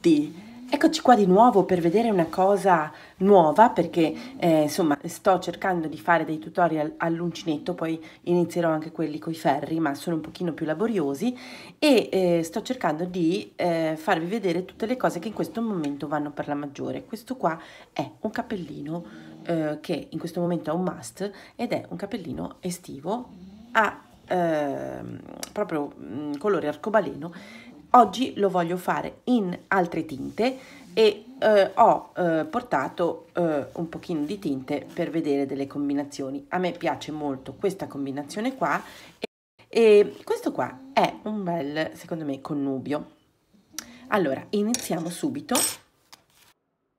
tutti! Eccoci qua di nuovo per vedere una cosa nuova perché eh, insomma sto cercando di fare dei tutorial all'uncinetto, poi inizierò anche quelli coi ferri ma sono un pochino più laboriosi e eh, sto cercando di eh, farvi vedere tutte le cose che in questo momento vanno per la maggiore. Questo qua è un cappellino eh, che in questo momento è un must ed è un cappellino estivo a ehm, proprio mh, mm, colore arcobaleno Oggi lo voglio fare in altre tinte e eh, ho eh, portato eh, un pochino di tinte per vedere delle combinazioni. A me piace molto questa combinazione qua e, e questo qua è un bel, secondo me, connubio. Allora, iniziamo subito.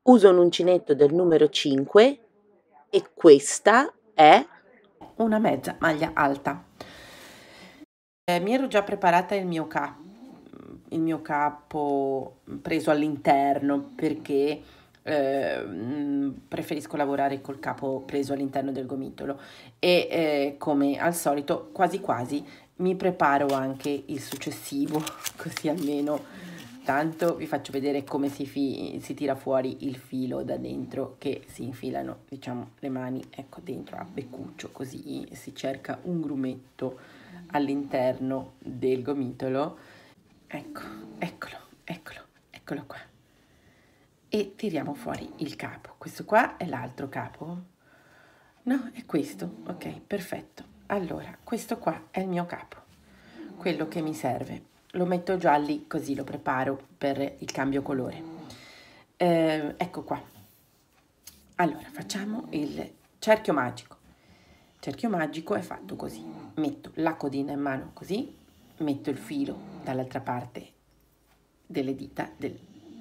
Uso un uncinetto del numero 5 e questa è una mezza maglia alta. Eh, mi ero già preparata il mio K il mio capo preso all'interno perché eh, preferisco lavorare col capo preso all'interno del gomitolo e eh, come al solito quasi quasi mi preparo anche il successivo così almeno tanto vi faccio vedere come si, fi- si tira fuori il filo da dentro che si infilano diciamo le mani ecco dentro a beccuccio così si cerca un grumetto all'interno del gomitolo ecco eccolo eccolo eccolo qua e tiriamo fuori il capo questo qua è l'altro capo no è questo ok perfetto allora questo qua è il mio capo quello che mi serve lo metto già lì così lo preparo per il cambio colore eh, ecco qua allora facciamo il cerchio magico Il cerchio magico è fatto così metto la codina in mano così metto il filo dall'altra parte delle dita, del,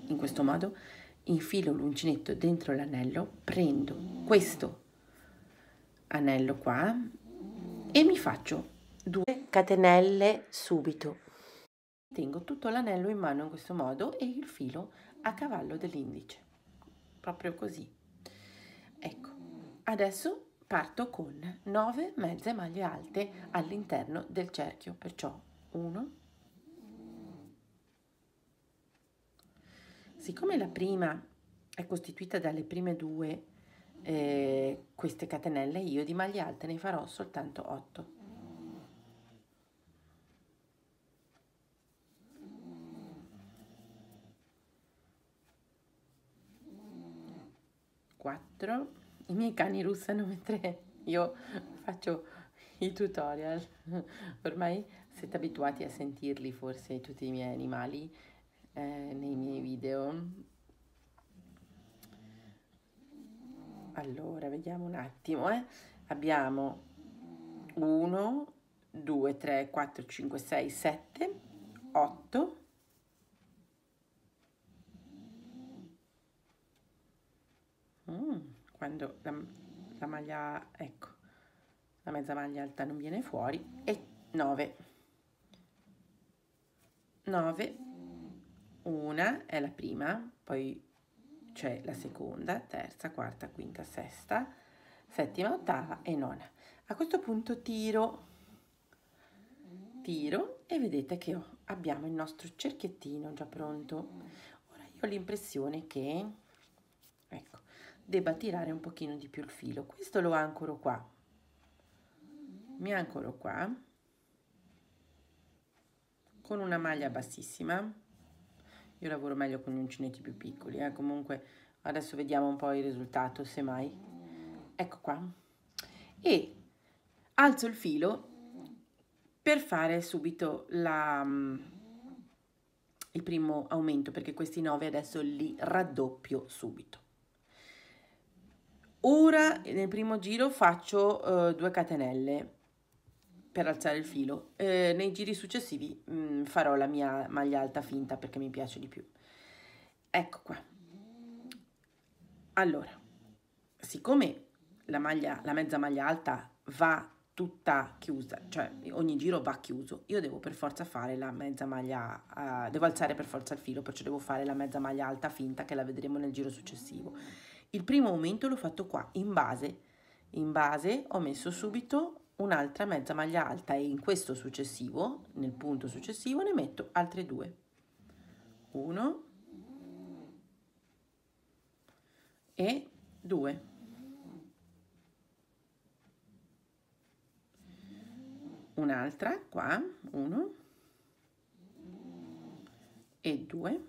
in questo modo, infilo l'uncinetto dentro l'anello, prendo questo anello qua e mi faccio due catenelle subito. Tengo tutto l'anello in mano in questo modo e il filo a cavallo dell'indice, proprio così. Ecco, adesso parto con 9 mezze maglie alte all'interno del cerchio, perciò 1, Siccome la prima è costituita dalle prime due eh, queste catenelle, io di maglie alte ne farò soltanto 8. Quattro. I miei cani russano mentre io faccio i tutorial. Ormai siete abituati a sentirli forse tutti i miei animali eh, nei miei video allora vediamo un attimo eh. abbiamo 1 2 3 4 5 6 7 8 mm, quando la, la maglia ecco la mezza maglia alta non viene fuori e 9 9 una è la prima, poi c'è la seconda, terza, quarta, quinta, sesta, settima, ottava e nona. A questo punto tiro, tiro e vedete che abbiamo il nostro cerchiettino già pronto. Ora io ho l'impressione che, ecco, debba tirare un pochino di più il filo. Questo lo ancoro qua, mi ancoro qua, con una maglia bassissima, io lavoro meglio con gli uncinetti più piccoli, eh? comunque adesso vediamo un po' il risultato, se mai. Ecco qua. E alzo il filo per fare subito la, mm, il primo aumento, perché questi 9 adesso li raddoppio subito. Ora nel primo giro faccio uh, eh, 2 catenelle per alzare il filo. Eh, nei giri successivi mh, mm, farò la mia maglia alta finta perché mi piace di più. Ecco qua. Allora, siccome la, maglia, la mezza maglia alta va tutta chiusa, cioè ogni giro va chiuso, io devo per forza fare la mezza maglia, uh, devo alzare per forza il filo, perciò devo fare la mezza maglia alta finta che la vedremo nel giro successivo. Il primo aumento l'ho fatto qua, in base, in base ho messo subito un'altra mezza maglia alta e in questo successivo, nel punto successivo, ne metto altre due. Uno e due. Un'altra qua, uno e due.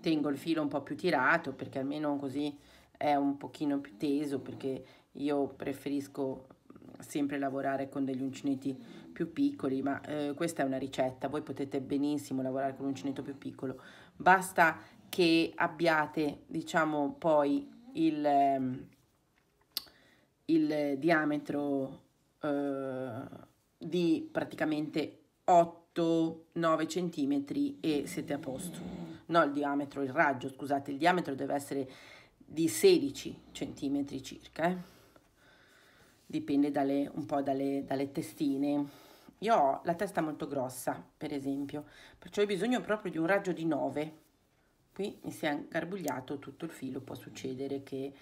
Tengo il filo un po' più tirato perché almeno così è un pochino più teso perché io preferisco sempre lavorare con degli uncinetti più piccoli, ma eh, questa è una ricetta, voi potete benissimo lavorare con un uncinetto più piccolo, basta che abbiate diciamo poi il, ehm, il diametro eh, di praticamente 8-9 cm e siete a posto, no il diametro, il raggio, scusate, il diametro deve essere di 16 cm circa, eh? dipende dalle, un po' dalle, dalle testine. Io ho la testa molto grossa, per esempio, perciò ho bisogno proprio di un raggio di 9. Qui mi si è ingarbugliato tutto il filo, può succedere che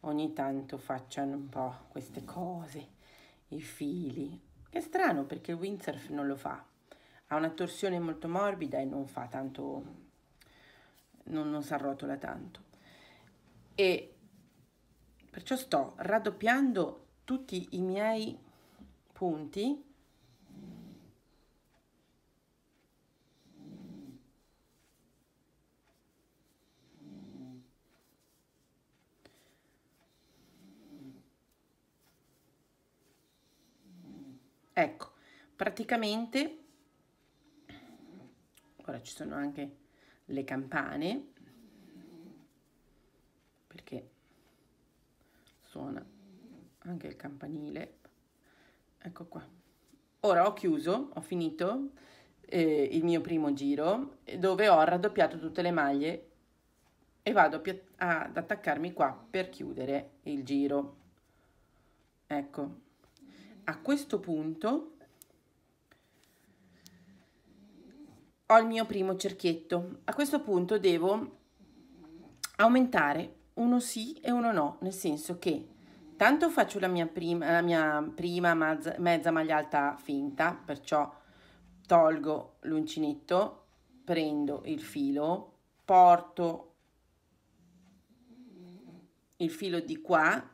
ogni tanto facciano un po' queste cose, i fili. Che strano perché il windsurf non lo fa, ha una torsione molto morbida e non fa tanto, non, non si arrotola tanto. E perciò sto raddoppiando tutti i miei punti ecco praticamente ora ci sono anche le campane perché suona anche il campanile ecco qua ora ho chiuso ho finito eh, il mio primo giro dove ho raddoppiato tutte le maglie e vado ad attaccarmi qua per chiudere il giro ecco a questo punto ho il mio primo cerchietto a questo punto devo aumentare uno sì e uno no nel senso che Intanto faccio la mia prima, la mia prima mezza, mezza maglia alta finta, perciò tolgo l'uncinetto, prendo il filo, porto il filo di qua,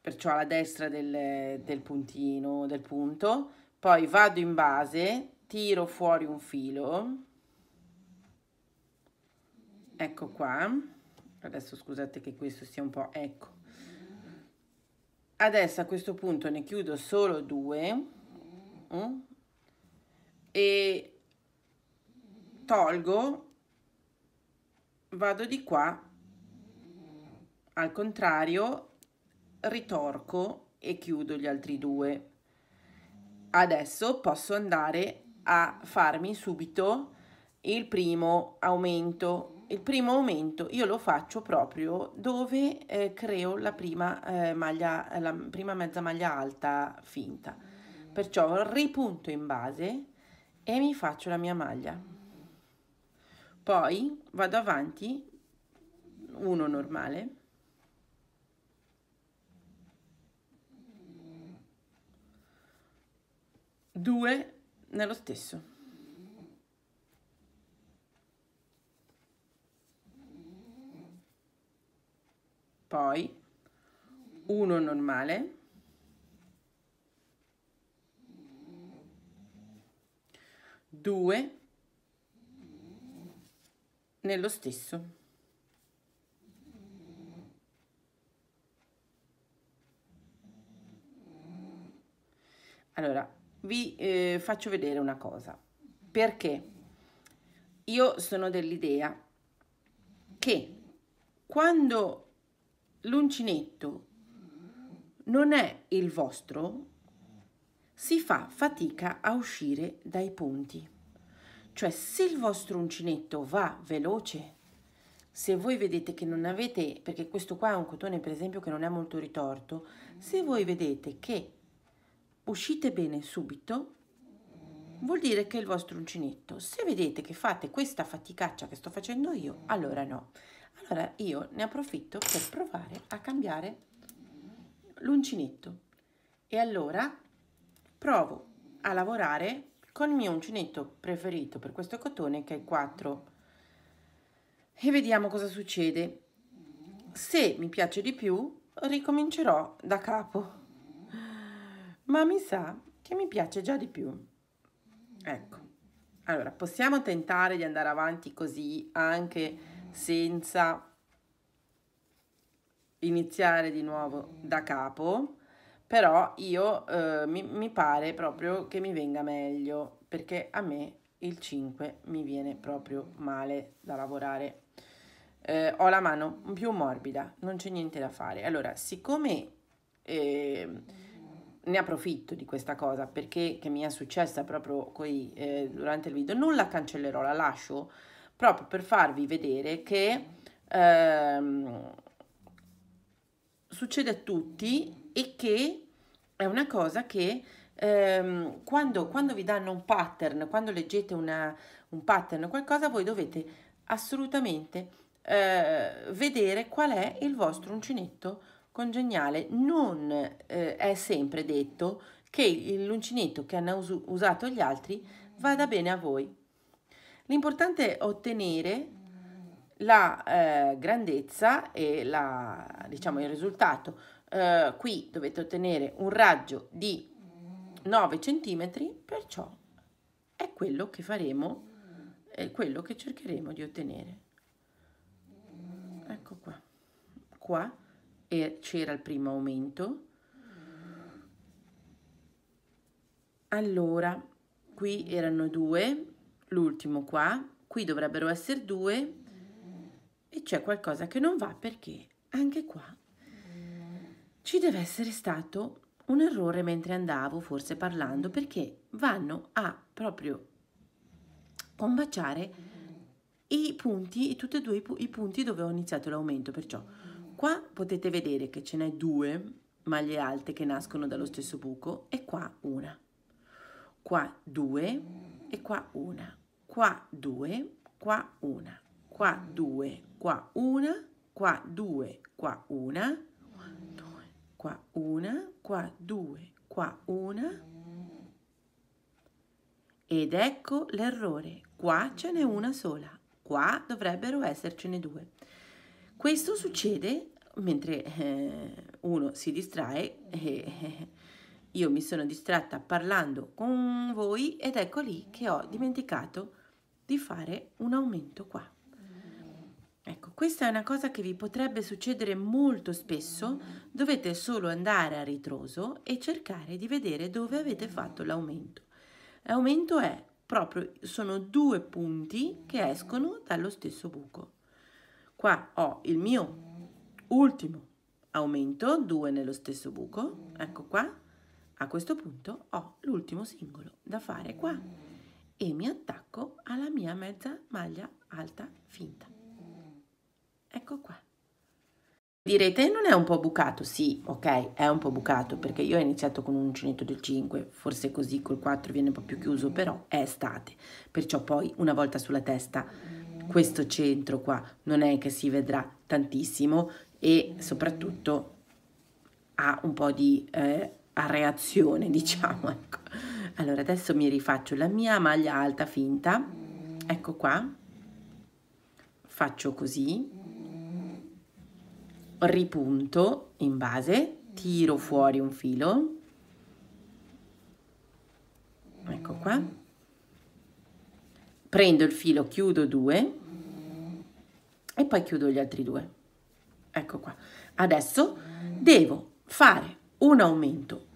perciò alla destra del, del puntino, del punto, poi vado in base, tiro fuori un filo, ecco qua, adesso scusate che questo sia un po' ecco, adesso a questo punto ne chiudo solo due mm, e tolgo vado di qua al contrario ritorco e chiudo gli altri due adesso posso andare a farmi subito il primo aumento il primo aumento io lo faccio proprio dove eh, creo la prima, eh, maglia, la prima mezza maglia alta finta. Perciò ripunto in base e mi faccio la mia maglia. Poi vado avanti, uno normale, due nello stesso. poi uno normale due nello stesso allora vi eh, faccio vedere una cosa perché io sono dell'idea che quando l'uncinetto non è il vostro, si fa fatica a uscire dai punti. Cioè se il vostro uncinetto va veloce, se voi vedete che non avete, perché questo qua è un cotone per esempio che non è molto ritorto, se voi vedete che uscite bene subito, vuol dire che è il vostro uncinetto. Se vedete che fate questa faticaccia che sto facendo io, allora no. Allora io ne approfitto per provare a cambiare l'uncinetto e allora provo a lavorare con il mio uncinetto preferito per questo cotone che è il 4 e vediamo cosa succede. Se mi piace di più ricomincerò da capo ma mi sa che mi piace già di più. Ecco, allora possiamo tentare di andare avanti così anche senza iniziare di nuovo da capo, però io eh, mi, mi pare proprio che mi venga meglio perché a me il 5 mi viene proprio male da lavorare. Eh, ho la mano più morbida, non c'è niente da fare. Allora, siccome eh, ne approfitto di questa cosa perché mi è successa proprio qui eh, durante il video, non la cancellerò, la lascio proprio per farvi vedere che ehm, succede a tutti e che è una cosa che ehm, quando, quando, vi danno un pattern, quando leggete una, un pattern o qualcosa, voi dovete assolutamente eh, vedere qual è il vostro uncinetto congeniale. Non eh, è sempre detto che l'uncinetto che hanno usato gli altri vada bene a voi. L'importante è ottenere la eh, grandezza e la, diciamo, il risultato. Eh, qui dovete ottenere un raggio di 9 cm, perciò è quello che faremo, è quello che cercheremo di ottenere. Ecco qua. Qua c'era il primo aumento. Allora, qui erano due, l'ultimo qua, qui dovrebbero essere due e c'è qualcosa che non va perché anche qua ci deve essere stato un errore mentre andavo, forse parlando, perché vanno a proprio combaciare i punti, tutti e due i punti dove ho iniziato l'aumento, perciò qua potete vedere che ce n'è due maglie alte che nascono dallo stesso buco e qua una, qua due e qua una, qua due, qua una, qua due, qua una, qua due, qua una, qua una, qua due, qua una. Ed ecco l'errore, qua ce n'è una sola, qua dovrebbero essercene due. Questo succede mentre eh, uno si distrae e... Eh, io mi sono distratta parlando con voi ed ecco lì che ho dimenticato di fare un aumento qua. Ecco, questa è una cosa che vi potrebbe succedere molto spesso, dovete solo andare a ritroso e cercare di vedere dove avete fatto l'aumento. L'aumento è proprio, sono due punti che escono dallo stesso buco. Qua ho il mio ultimo aumento, due nello stesso buco, ecco qua, a questo punto ho l'ultimo singolo da fare qua e mi attacco alla mia mezza maglia alta finta. Ecco qua. Direte non è un po' bucato? Sì, ok, è un po' bucato perché io ho iniziato con un uncinetto del 5, forse così col 4 viene un po' più chiuso, però è estate. Perciò poi una volta sulla testa questo centro qua non è che si vedrà tantissimo e soprattutto ha un po' di eh, a reazione, diciamo. Ecco. Allora, adesso mi rifaccio la mia maglia alta finta, ecco qua, faccio così, ripunto in base, tiro fuori un filo, ecco qua, prendo il filo, chiudo due e poi chiudo gli altri due. Ecco qua. Adesso devo fare un aumento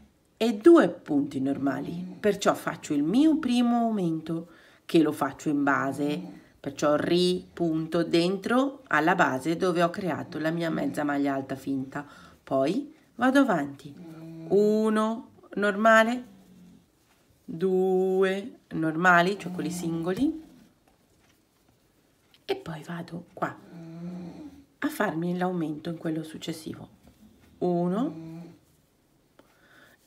e due punti normali. Perciò faccio il mio primo aumento che lo faccio in base, perciò ri punto dentro alla base dove ho creato la mia mezza maglia alta finta. Poi vado avanti. 1 normale, 2 normali, cioè quelli singoli e poi vado qua a farmi l'aumento in quello successivo. 1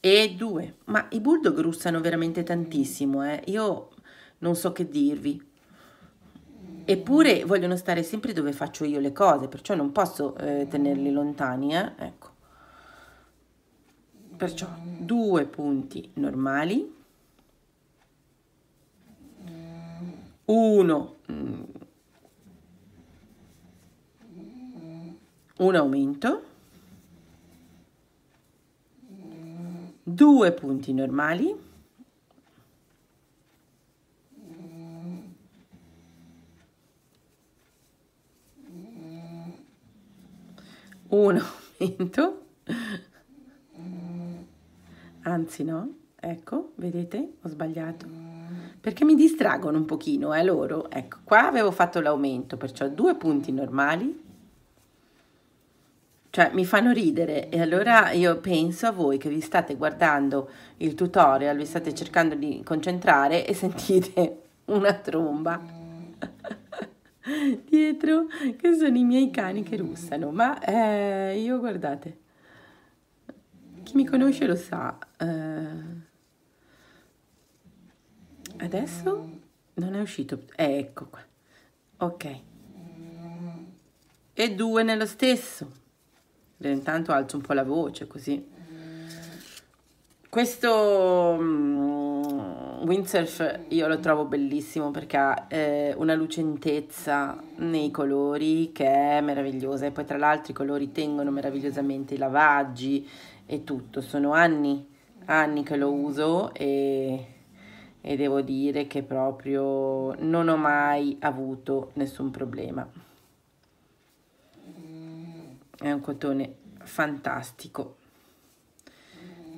e due. Ma i bulldog russano veramente tantissimo, eh? Io non so che dirvi. Eppure vogliono stare sempre dove faccio io le cose, perciò non posso eh, tenerli lontani, eh? Ecco. Perciò due punti normali, uno, mm, un aumento, due punti normali un aumento anzi no ecco vedete ho sbagliato perché mi distraggono un pochino eh loro ecco qua avevo fatto l'aumento perciò due punti normali cioè mi fanno ridere e allora io penso a voi che vi state guardando il tutorial, vi state cercando di concentrare e sentite una tromba dietro che sono i miei cani che russano, ma eh, io guardate, chi mi conosce lo sa, eh, adesso non è uscito, eh, ecco qua, ok, e due nello stesso intanto alzo un po' la voce così. Mm. Questo um, windsurf io lo trovo bellissimo perché ha eh, una lucentezza nei colori che è meravigliosa e poi tra l'altro i colori tengono meravigliosamente i lavaggi e tutto. Sono anni, anni che lo uso e, e devo dire che proprio non ho mai avuto nessun problema è un cotone fantastico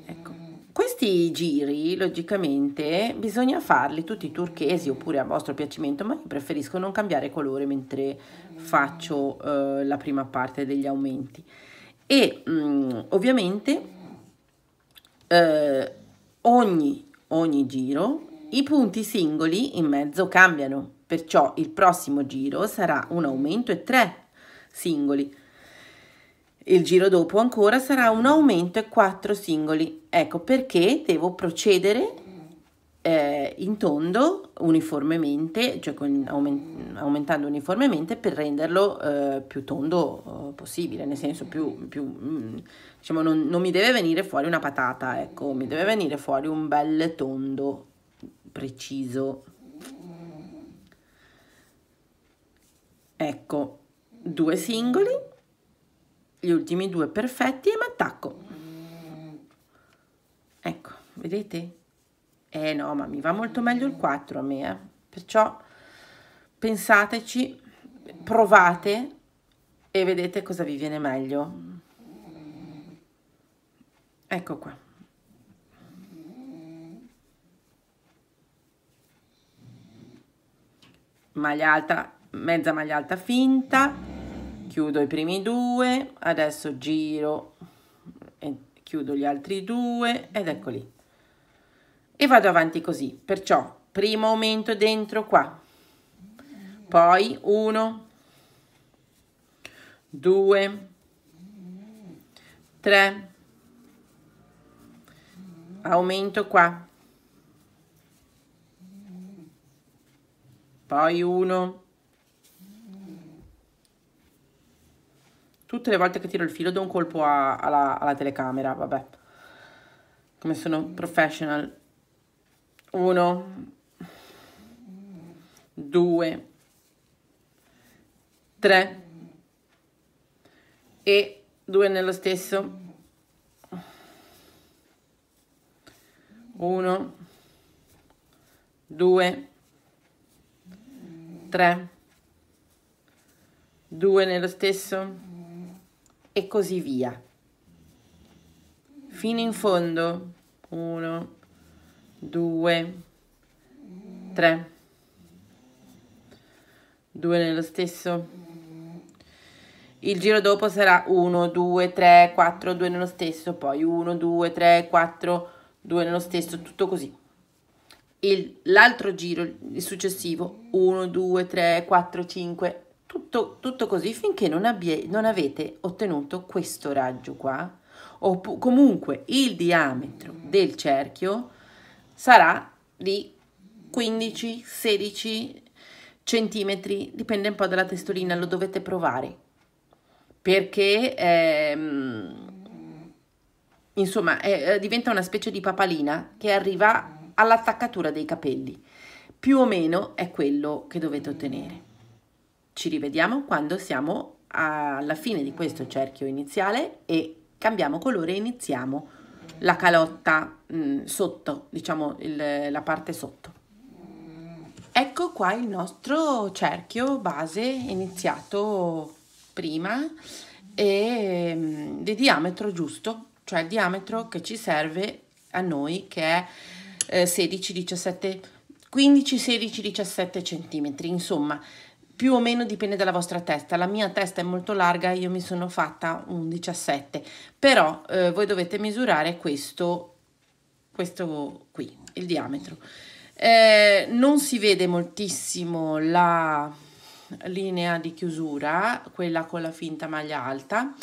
ecco questi giri logicamente bisogna farli tutti turchesi oppure a vostro piacimento ma io preferisco non cambiare colore mentre faccio eh, la prima parte degli aumenti e mh, mm, ovviamente eh, ogni, ogni giro i punti singoli in mezzo cambiano perciò il prossimo giro sarà un aumento e tre singoli il giro dopo ancora sarà un aumento e quattro singoli. Ecco perché devo procedere eh, in tondo uniformemente, cioè con, aument aumentando uniformemente per renderlo eh, più tondo eh, possibile, nel senso più, più mm, diciamo non, non mi deve venire fuori una patata, ecco, mi deve venire fuori un bel tondo preciso. Ecco, due singoli gli ultimi due perfetti e mi attacco. Ecco, vedete? Eh no, ma mi va molto meglio il 4 a me, eh? perciò pensateci, provate e vedete cosa vi viene meglio. Ecco qua. Maglia alta, mezza maglia alta finta chiudo i primi due adesso giro e chiudo gli altri due ed eccoli e vado avanti così perciò primo aumento dentro qua poi 1 2 3 aumento qua poi 1 tutte le volte che tiro il filo do un colpo a, alla, alla telecamera, vabbè. Come sono professional. Uno. Due. Tre. E due nello stesso. Uno. Due. Tre. Due nello stesso e così via. Fino in fondo. 1, 2, 3. Due nello stesso. Il giro dopo sarà 1, 2, 3, 4, 2 nello stesso, poi 1, 2, 3, 4, 2 nello stesso, tutto così. l'altro giro, il successivo, 1, 2, 3, 4, 5, tutto, tutto così finché non, abbie, non avete ottenuto questo raggio qua, o comunque il diametro del cerchio sarà di 15, 16 centimetri, dipende un po' dalla testolina, lo dovete provare, perché ehm, insomma eh, diventa una specie di papalina che arriva all'attaccatura dei capelli, più o meno è quello che dovete ottenere. Ci rivediamo quando siamo alla fine di questo cerchio iniziale e cambiamo colore e iniziamo la calotta mh, mm, sotto, diciamo il, la parte sotto. Ecco qua il nostro cerchio base iniziato prima e mh, mm, di diametro giusto, cioè il diametro che ci serve a noi che è eh, 16, 17, 15, 16, 17 centimetri, insomma più o meno dipende dalla vostra testa, la mia testa è molto larga, io mi sono fatta un 17, però eh, voi dovete misurare questo, questo qui, il diametro. Eh, non si vede moltissimo la linea di chiusura, quella con la finta maglia alta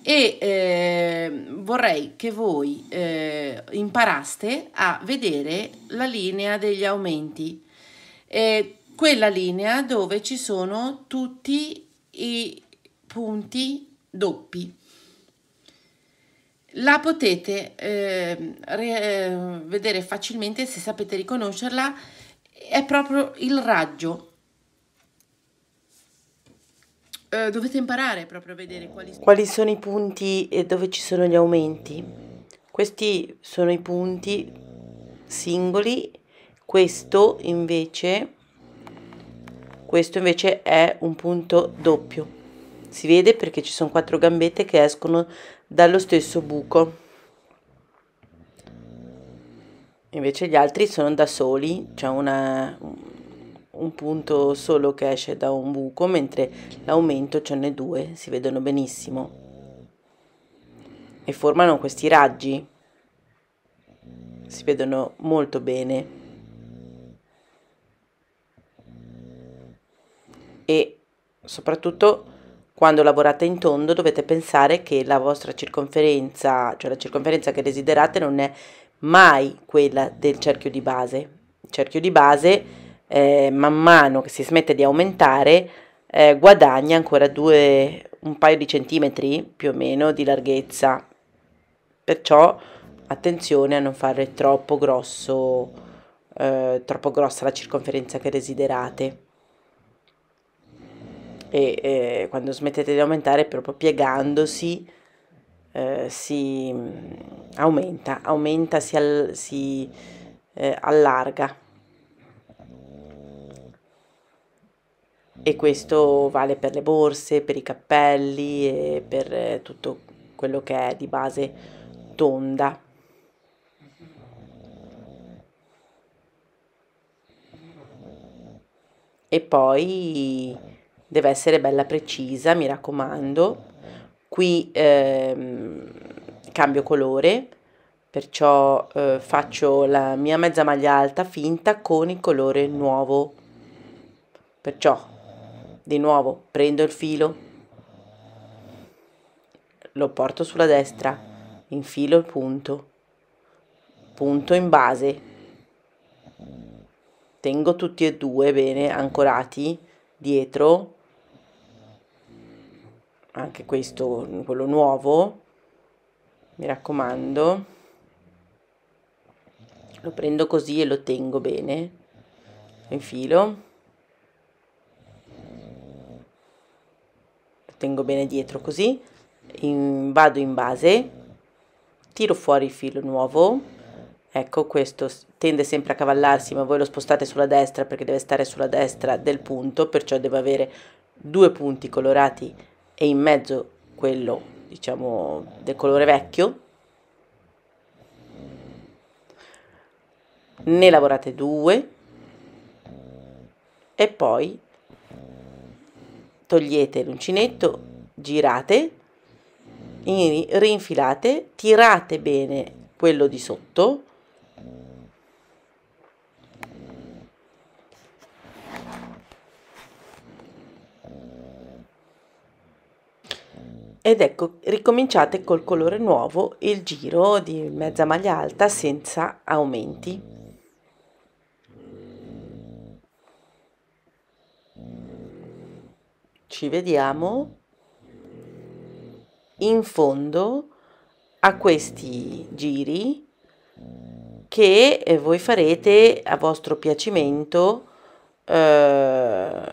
e eh, vorrei che voi eh, imparaste a vedere la linea degli aumenti. Eh, quella linea dove ci sono tutti i punti doppi. La potete eh, re, ehm, vedere facilmente se sapete riconoscerla, è proprio il raggio. Eh, dovete imparare proprio a vedere quali, quali sono i punti e dove ci sono gli aumenti. Questi sono i punti singoli, questo invece questo invece è un punto doppio si vede perché ci sono quattro gambette che escono dallo stesso buco invece gli altri sono da soli c'è cioè un punto solo che esce da un buco mentre l'aumento ce n'è due si vedono benissimo e formano questi raggi si vedono molto bene e soprattutto quando lavorate in tondo dovete pensare che la vostra circonferenza, cioè la circonferenza che desiderate non è mai quella del cerchio di base. Il cerchio di base eh, man mano che si smette di aumentare eh, guadagna ancora due, un paio di centimetri più o meno di larghezza. Perciò attenzione a non fare troppo grosso, eh, troppo grossa la circonferenza che desiderate e eh, quando smettete di aumentare proprio piegandosi eh, si mm, aumenta, aumenta, si, al, si eh, allarga. E questo vale per le borse, per i cappelli e per eh, tutto quello che è di base tonda. E poi deve essere bella precisa, mi raccomando. Qui ehm, cambio colore, perciò eh, faccio la mia mezza maglia alta finta con il colore nuovo. Perciò, di nuovo, prendo il filo, lo porto sulla destra, infilo il punto, punto in base. Tengo tutti e due bene ancorati dietro anche questo, quello nuovo, mi raccomando, lo prendo così e lo tengo bene, lo infilo, lo tengo bene dietro così, in, vado in base, tiro fuori il filo nuovo, ecco questo tende sempre a cavallarsi ma voi lo spostate sulla destra perché deve stare sulla destra del punto, perciò deve avere due punti colorati e in mezzo quello, diciamo, del colore vecchio. Ne lavorate due e poi togliete l'uncinetto, girate, rinfilate, tirate bene quello di sotto ed ecco ricominciate col colore nuovo il giro di mezza maglia alta senza aumenti ci vediamo in fondo a questi giri che voi farete a vostro piacimento eh,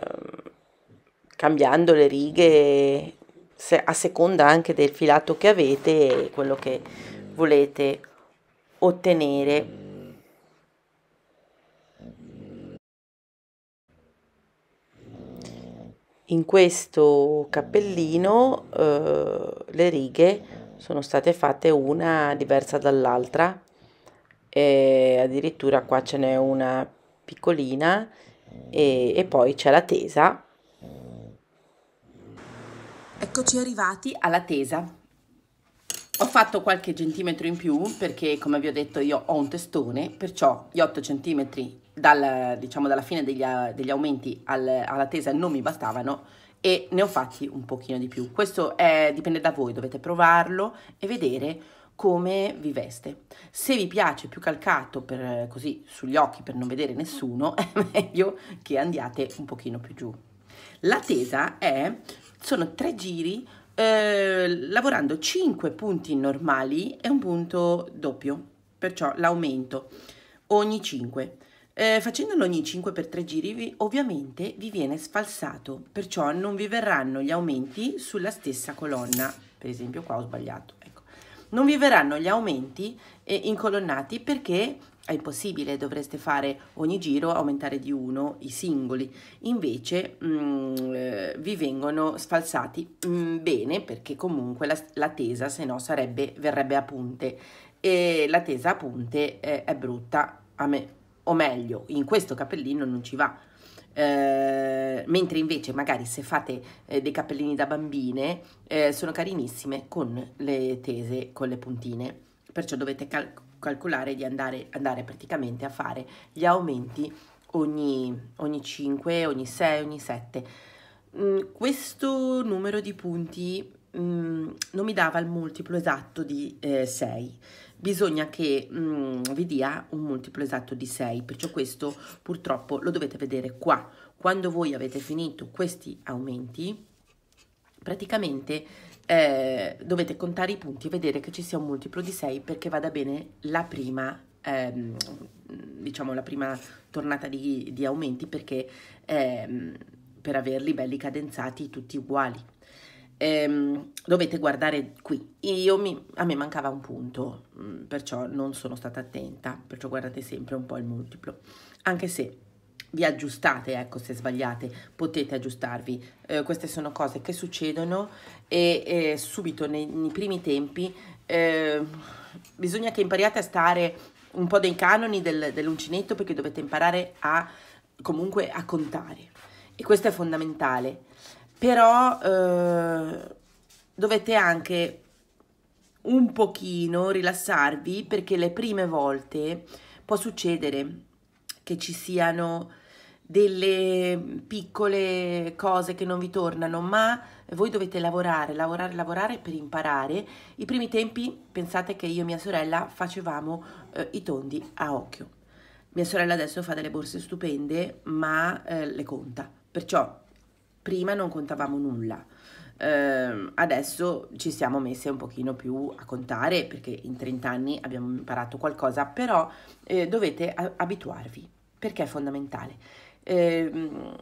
cambiando le righe se, a seconda anche del filato che avete e quello che volete ottenere. In questo cappellino eh, le righe sono state fatte una diversa dall'altra e addirittura qua ce n'è una piccolina e, e poi c'è la tesa Eccoci arrivati alla tesa. Ho fatto qualche centimetro in più perché, come vi ho detto, io ho un testone, perciò gli 8 centimetri dal, diciamo, dalla fine degli, degli aumenti al, alla tesa non mi bastavano e ne ho fatti un pochino di più. Questo è, dipende da voi, dovete provarlo e vedere come vi veste. Se vi piace più calcato per, così sugli occhi per non vedere nessuno, è meglio che andiate un pochino più giù. La tesa è sono tre giri eh, lavorando 5 punti normali e un punto doppio, perciò l'aumento ogni 5. Eh, facendolo ogni 5 per 3 giri vi, ovviamente vi viene sfalsato, perciò non vi verranno gli aumenti sulla stessa colonna, per esempio qua ho sbagliato, ecco. non vi verranno gli aumenti eh, incolonnati perché è impossibile, dovreste fare ogni giro aumentare di uno i singoli, invece mh, mm, eh, vi vengono sfalsati mh, mm, bene perché comunque la, la tesa se no sarebbe, verrebbe a punte e la tesa a punte eh, è brutta a me, o meglio in questo cappellino non ci va, eh, mentre invece magari se fate eh, dei cappellini da bambine eh, sono carinissime con le tese, con le puntine, perciò dovete cal calcolare di andare, andare praticamente a fare gli aumenti ogni, ogni 5, ogni 6, ogni 7. Mm, questo numero di punti Mm, non mi dava il multiplo esatto di eh, 6 bisogna che mm, vi dia un multiplo esatto di 6 perciò questo purtroppo lo dovete vedere qua quando voi avete finito questi aumenti praticamente eh, dovete contare i punti e vedere che ci sia un multiplo di 6 perché vada bene la prima ehm, diciamo la prima tornata di, di aumenti perché ehm, per averli belli cadenzati tutti uguali ehm, dovete guardare qui mi, a me mancava un punto mm, perciò non sono stata attenta perciò guardate sempre un po' il multiplo anche se vi aggiustate, ecco se sbagliate, potete aggiustarvi. Eh, queste sono cose che succedono e, e subito nei, nei, primi tempi eh, bisogna che impariate a stare un po' dei canoni del, dell'uncinetto perché dovete imparare a comunque a contare e questo è fondamentale. Però eh, dovete anche un pochino rilassarvi perché le prime volte può succedere che ci siano delle piccole cose che non vi tornano, ma voi dovete lavorare, lavorare, lavorare per imparare. I primi tempi, pensate che io e mia sorella facevamo eh, i tondi a occhio. Mia sorella adesso fa delle borse stupende, ma eh, le conta. Perciò prima non contavamo nulla. Eh, adesso ci siamo messe un pochino più a contare perché in 30 anni abbiamo imparato qualcosa, però eh, dovete abituarvi perché è fondamentale Ehm,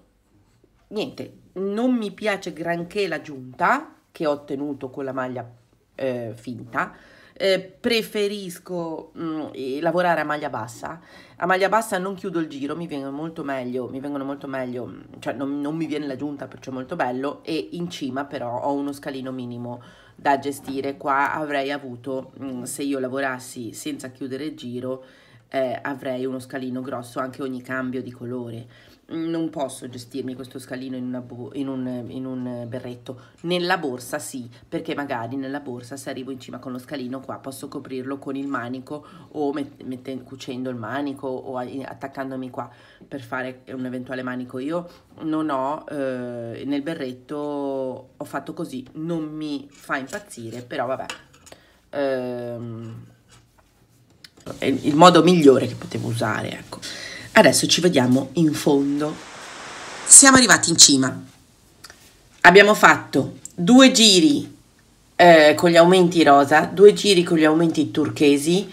niente, non mi piace granché la giunta che ho ottenuto con la maglia eh, finta, eh, preferisco mh, mm, lavorare a maglia bassa a maglia bassa non chiudo il giro mi vengono molto meglio mi vengono molto meglio mm, cioè non, non mi viene la giunta perciò è molto bello e in cima però ho uno scalino minimo da gestire qua avrei avuto mh, mm, se io lavorassi senza chiudere il giro eh, avrei uno scalino grosso anche ogni cambio di colore Mm, non posso gestirmi questo scalino in, bo- in, un, in, un, berretto. Nella borsa sì, perché magari nella borsa se arrivo in cima con lo scalino qua posso coprirlo con il manico o met- mette- cucendo il manico o a- attaccandomi qua per fare un eventuale manico. Io non ho eh, nel berretto, ho fatto così, non mi fa impazzire, però vabbè. Ehm, è il modo migliore che potevo usare, ecco. Adesso ci vediamo in fondo. Siamo arrivati in cima. Abbiamo fatto due giri eh, con gli aumenti rosa, due giri con gli aumenti turchesi,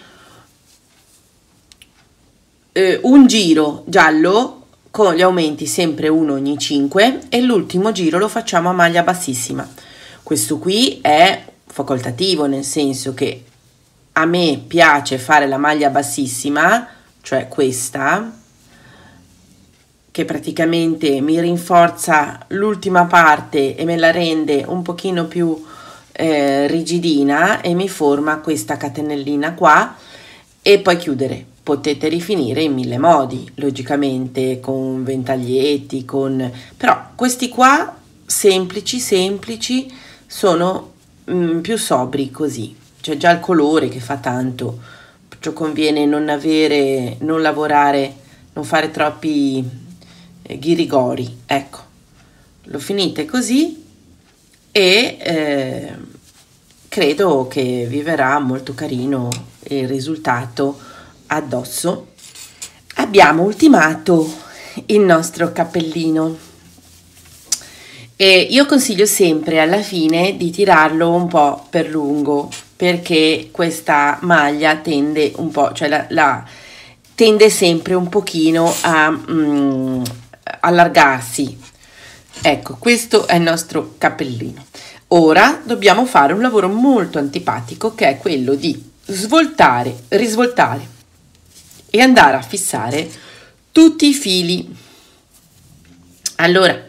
eh, un giro giallo con gli aumenti sempre uno ogni 5 e l'ultimo giro lo facciamo a maglia bassissima. Questo qui è facoltativo nel senso che a me piace fare la maglia bassissima, cioè questa, che praticamente mi rinforza l'ultima parte e me la rende un pochino più eh, rigidina e mi forma questa catenellina qua e poi chiudere potete rifinire in mille modi logicamente con ventaglietti con però questi qua semplici semplici sono mh, mm, più sobri così c'è cioè, già il colore che fa tanto ciò conviene non avere non lavorare non fare troppi eh, ghirigori, ecco, lo finite così e eh, credo che vi verrà molto carino il risultato addosso. Abbiamo ultimato il nostro cappellino e io consiglio sempre alla fine di tirarlo un po' per lungo perché questa maglia tende un po', cioè la, la tende sempre un pochino a, mm, allargarsi. Ecco, questo è il nostro cappellino. Ora dobbiamo fare un lavoro molto antipatico che è quello di svoltare, risvoltare e andare a fissare tutti i fili. Allora,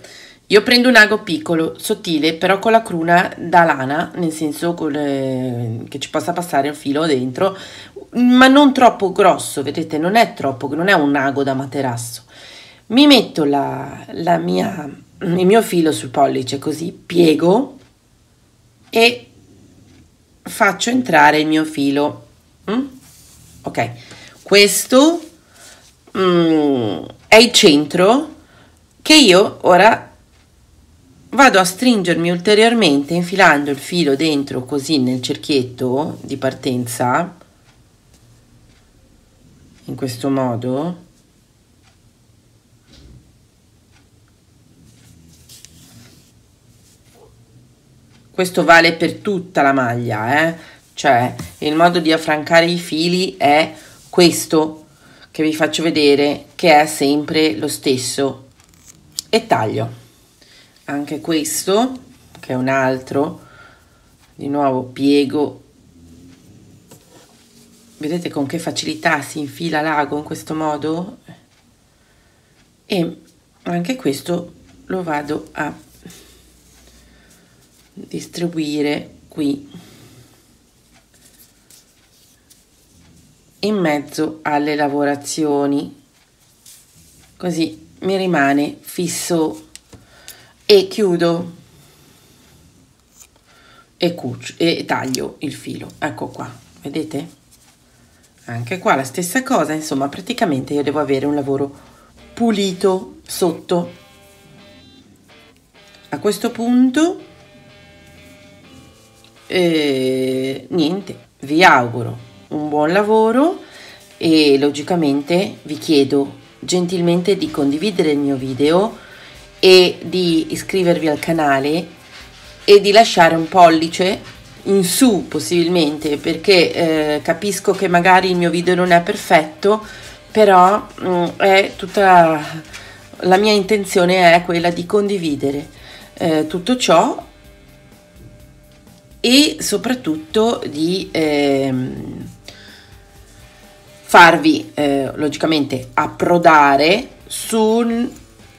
io prendo un ago piccolo, sottile, però con la cruna da lana, nel senso con, eh, che ci possa passare un filo dentro, ma non troppo grosso, vedete, non è troppo, non è un ago da materasso. Mi metto la, la mia, il mio filo sul pollice così, piego e faccio entrare il mio filo. Mm? Ok, questo mm, è il centro che io ora vado a stringermi ulteriormente infilando il filo dentro così nel cerchietto di partenza in questo modo Questo vale per tutta la maglia, eh? Cioè, il modo di affrancare i fili è questo che vi faccio vedere, che è sempre lo stesso. E taglio. Anche questo, che è un altro, di nuovo piego. Vedete con che facilità si infila l'ago in questo modo? E anche questo lo vado a distribuire qui in mezzo alle lavorazioni così mi rimane fisso e chiudo e, cucio, e taglio il filo ecco qua vedete anche qua la stessa cosa insomma praticamente io devo avere un lavoro pulito sotto a questo punto eh, niente, vi auguro un buon lavoro e logicamente vi chiedo gentilmente di condividere il mio video e di iscrivervi al canale e di lasciare un pollice in su possibilmente perché eh, capisco che magari il mio video non è perfetto però mh, mm, è tutta la mia intenzione è quella di condividere eh, tutto ciò e soprattutto di ehm, farvi eh, logicamente approdare sul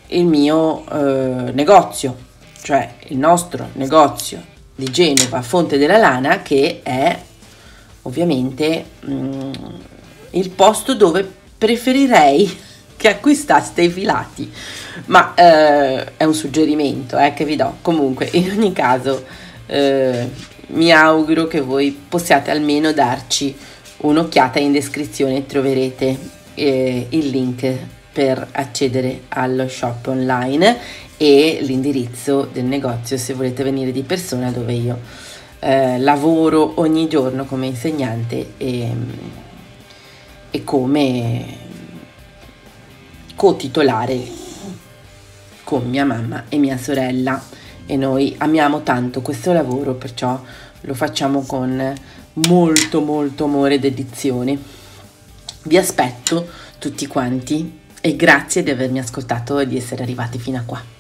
mio eh, negozio, cioè il nostro negozio di Genova Fonte della Lana che è ovviamente mh, mm, il posto dove preferirei che acquistaste i filati, ma eh, è un suggerimento eh, che vi do, comunque in ogni caso eh, mi auguro che voi possiate almeno darci un'occhiata in descrizione troverete eh, il link per accedere allo shop online e l'indirizzo del negozio se volete venire di persona dove io eh, lavoro ogni giorno come insegnante e, e come co-titolare con mia mamma e mia sorella e noi amiamo tanto questo lavoro, perciò lo facciamo con molto molto amore e dedizione. Vi aspetto tutti quanti e grazie di avermi ascoltato e di essere arrivati fino a qua.